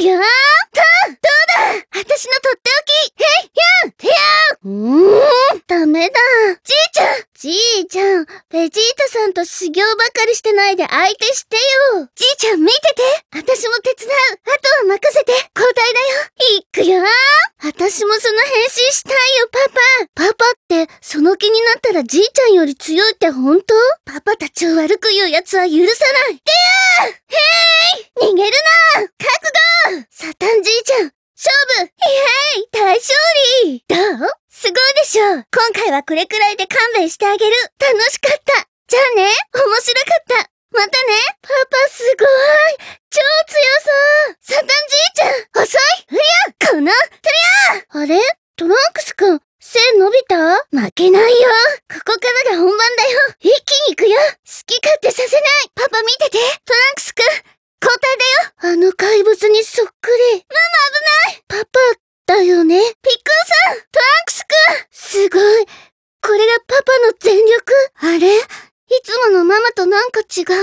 くよーとどうだ私のとっておきへいゃんてやんうーんダメだじいちゃんじいちゃん、ベジータさんと修行ばかりしてないで相手してよじいちゃん見てて私も手伝うあとは任せて交代だよ行くよー私もその変身したいよパパパパってその気になったらじいちゃんより強いって本当パパたちを悪く言う奴は許さないてやーへい逃げるなしょう。今回はこれくらいで勘弁してあげる。楽しかった。じゃあね、面白かった。またね。パパすごい。超強そう。サタンじいちゃん、遅い。うりゃ、この、とりゃあれトランクスくん、背伸びた負けないよ。ここからが本番だよ。一気に行くよ。好き勝手させない。パパ見てて。トランクスくん、交代だよ。あの怪物にそっくり。ママ危ない。パパ、だよね。ピッあれいつものママとなんか違うよ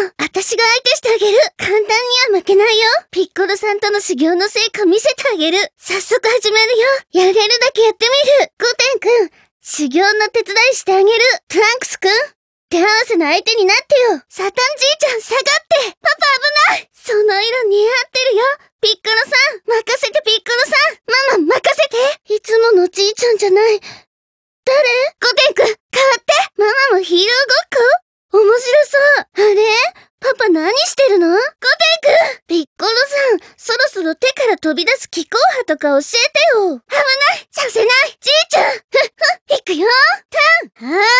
うな。私が相手してあげる。簡単には負けないよ。ピッコロさんとの修行の成果見せてあげる。早速始めるよ。やれるだけやってみる。ゴテンくん、修行の手伝いしてあげる。トランクスくん、手合わせの相手になってよ。サタンじいちゃん下がって。パパ危ないその色似合ってるよ。ピッコロさん、任せてピッコロさん。ママ、任せて。いつものじいちゃんじゃない。誰ゴテンくんのコテンくんピッコロさん、そろそろ手から飛び出す気候派とか教えてよ危ないさせないじいちゃんふっふっ、いくよタンはー